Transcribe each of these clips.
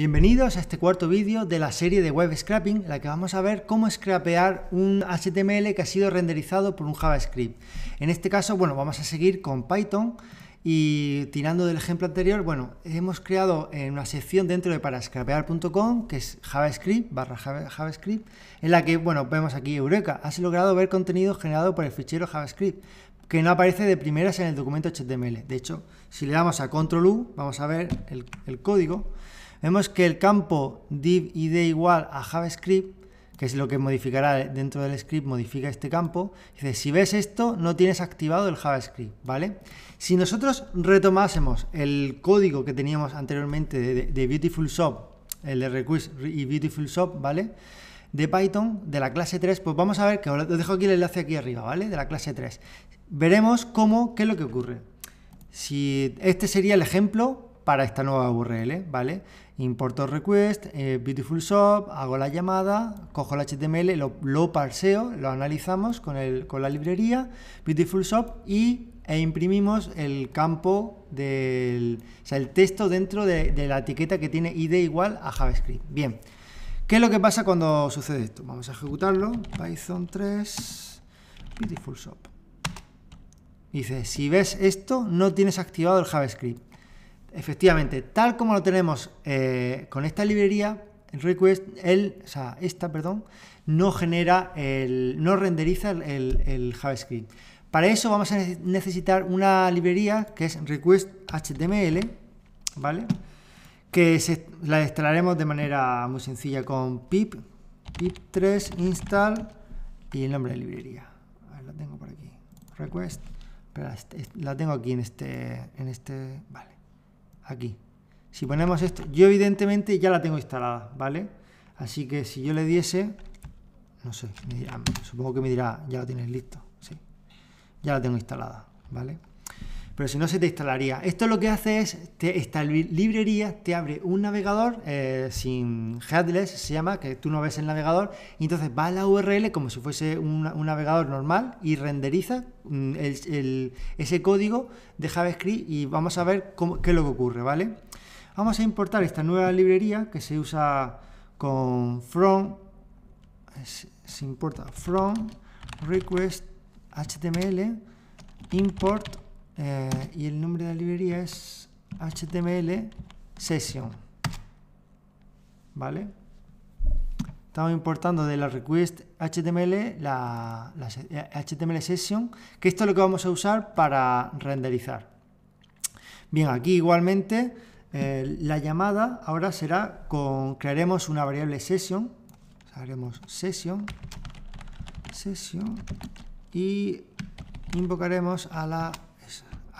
Bienvenidos a este cuarto vídeo de la serie de web scrapping, en la que vamos a ver cómo scrapear un HTML que ha sido renderizado por un JavaScript. En este caso, bueno, vamos a seguir con Python y tirando del ejemplo anterior, bueno, hemos creado una sección dentro de para scrapear.com, que es JavaScript barra JavaScript, en la que, bueno, vemos aquí Eureka, has logrado ver contenido generado por el fichero JavaScript que no aparece de primeras en el documento HTML. De hecho, si le damos a Control U, vamos a ver el, el código. Vemos que el campo div id igual a JavaScript, que es lo que modificará dentro del script, modifica este campo. si ves esto, no tienes activado el JavaScript, ¿vale? Si nosotros retomásemos el código que teníamos anteriormente de, Beautiful Shop, el de Request y Beautiful Shop, ¿vale? de Python de la clase 3, pues vamos a ver, que os dejo aquí el enlace aquí arriba, ¿vale? De la clase 3. Veremos cómo, qué es lo que ocurre. Si este sería el ejemplo para esta nueva URL, ¿vale? Importo request, eh, beautiful shop, hago la llamada, cojo el HTML, lo, lo parseo, lo analizamos con, con la librería beautiful shop y e imprimimos el campo del, o sea, el texto dentro de, la etiqueta que tiene id igual a JavaScript. Bien, ¿qué es lo que pasa cuando sucede esto? Vamos a ejecutarlo, Python 3, beautiful Dice, si ves esto, no tienes activado el JavaScript efectivamente, tal como lo tenemos eh, con esta librería, request, el, o sea, esta, perdón, no genera, el, no renderiza el, JavaScript. Para eso vamos a necesitar una librería que es request HTML, ¿vale? Que la instalaremos de manera muy sencilla con pip, pip3 install y el nombre de librería. A ver, la tengo por aquí. Request, este, la tengo aquí en este, en este, vale aquí. Si ponemos esto, yo evidentemente ya la tengo instalada, ¿vale? Así que si yo le diese, no sé, supongo que me dirá, ya lo tienes listo, sí. Ya la tengo instalada, ¿vale? pero si no se te instalaría. Esto lo que hace es, esta librería te abre un navegador eh, sin headless, se llama, que tú no ves el navegador, y entonces va a la URL como si fuese un, navegador normal y renderiza mm, ese código de JavaScript y vamos a ver qué es lo que ocurre, ¿vale? Vamos a importar esta nueva librería que se usa con from, se importa from request html import eh, y el nombre de la librería es HTML Session. ¿Vale? Estamos importando de la request HTML, la, HTML eh, Session, que esto es lo que vamos a usar para renderizar. Bien, aquí igualmente eh, la llamada ahora será con, crearemos una variable session, haremos session, session y invocaremos a la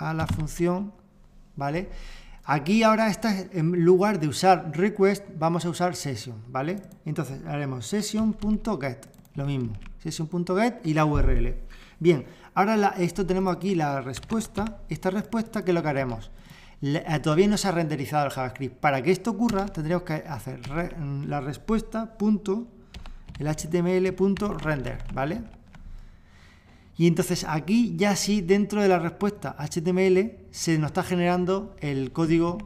a la función, ¿vale? Aquí ahora está, en lugar de usar request, vamos a usar session, ¿vale? Entonces haremos session.get, lo mismo, session.get y la URL. Bien, ahora esto tenemos aquí la respuesta, esta respuesta, que lo que haremos? Eh, todavía no se ha renderizado el JavaScript. Para que esto ocurra, tendremos que hacer la respuesta punto, el HTML punto render, ¿vale? Y entonces aquí ya sí, dentro de la respuesta HTML, se nos está generando el código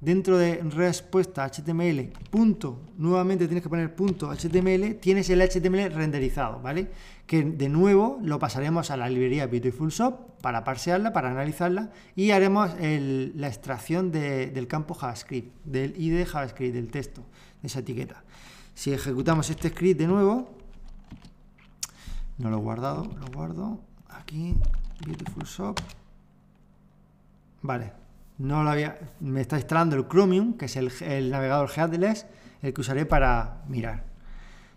dentro de respuesta HTML, punto, nuevamente tienes que poner punto HTML, tienes el HTML renderizado, ¿vale? Que de nuevo lo pasaremos a la librería Beautiful Shop para parsearla, para analizarla y haremos la extracción del campo JavaScript, del ID JavaScript, del texto, de esa etiqueta. Si ejecutamos este script de nuevo, no lo he guardado, lo guardo. Aquí, Beautiful Shop. Vale, no lo había... Me está instalando el Chromium, que es el, navegador headless, el que usaré para mirar.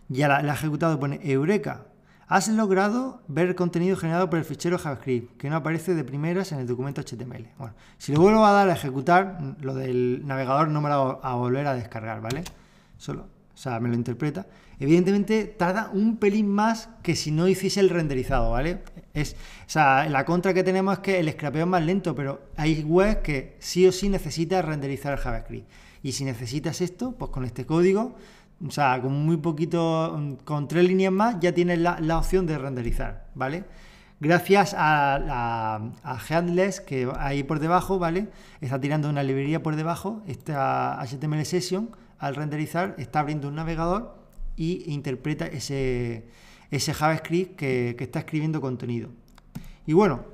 Ya la, la he ejecutado, pone Eureka. Has logrado ver contenido generado por el fichero JavaScript, que no aparece de primeras en el documento HTML. Bueno, si lo vuelvo a dar a ejecutar, lo del navegador no me lo va a volver a descargar, ¿vale? Solo o sea, me lo interpreta. Evidentemente tarda un pelín más que si no hiciese el renderizado, ¿vale? Es, o sea, la contra que tenemos es que el scrapeo es más lento, pero hay webs que sí o sí necesitas renderizar el JavaScript. Y si necesitas esto, pues con este código, o sea, con muy poquito, con tres líneas más, ya tienes la, opción de renderizar, ¿vale? gracias a, a, a, Headless, que ahí por debajo, ¿vale? Está tirando una librería por debajo, esta HTML Session, al renderizar está abriendo un navegador e interpreta ese, ese JavaScript que, está escribiendo contenido. Y bueno,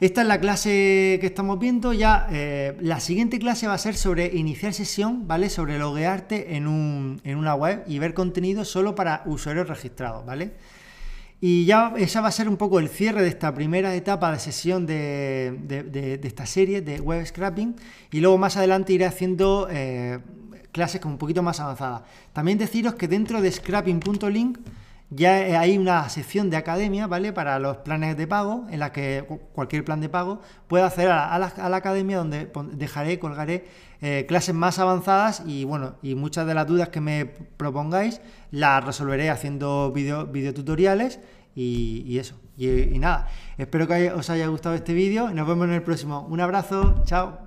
esta es la clase que estamos viendo. Ya eh, la siguiente clase va a ser sobre iniciar sesión, ¿vale? Sobre loguearte en, un, en, una web y ver contenido solo para usuarios registrados, ¿vale? Y ya esa va a ser un poco el cierre de esta primera etapa de sesión de, esta serie de web scrapping. Y luego más adelante iré haciendo eh, clases como un poquito más avanzadas. También deciros que dentro de scrapping.link ya hay una sección de academia, ¿vale? Para los planes de pago, en la que cualquier plan de pago puede acceder a la, academia donde dejaré, colgaré eh, clases más avanzadas y bueno, y muchas de las dudas que me propongáis las resolveré haciendo video, videotutoriales y, y eso. Y, y, nada, espero que os haya gustado este vídeo nos vemos en el próximo. Un abrazo, chao.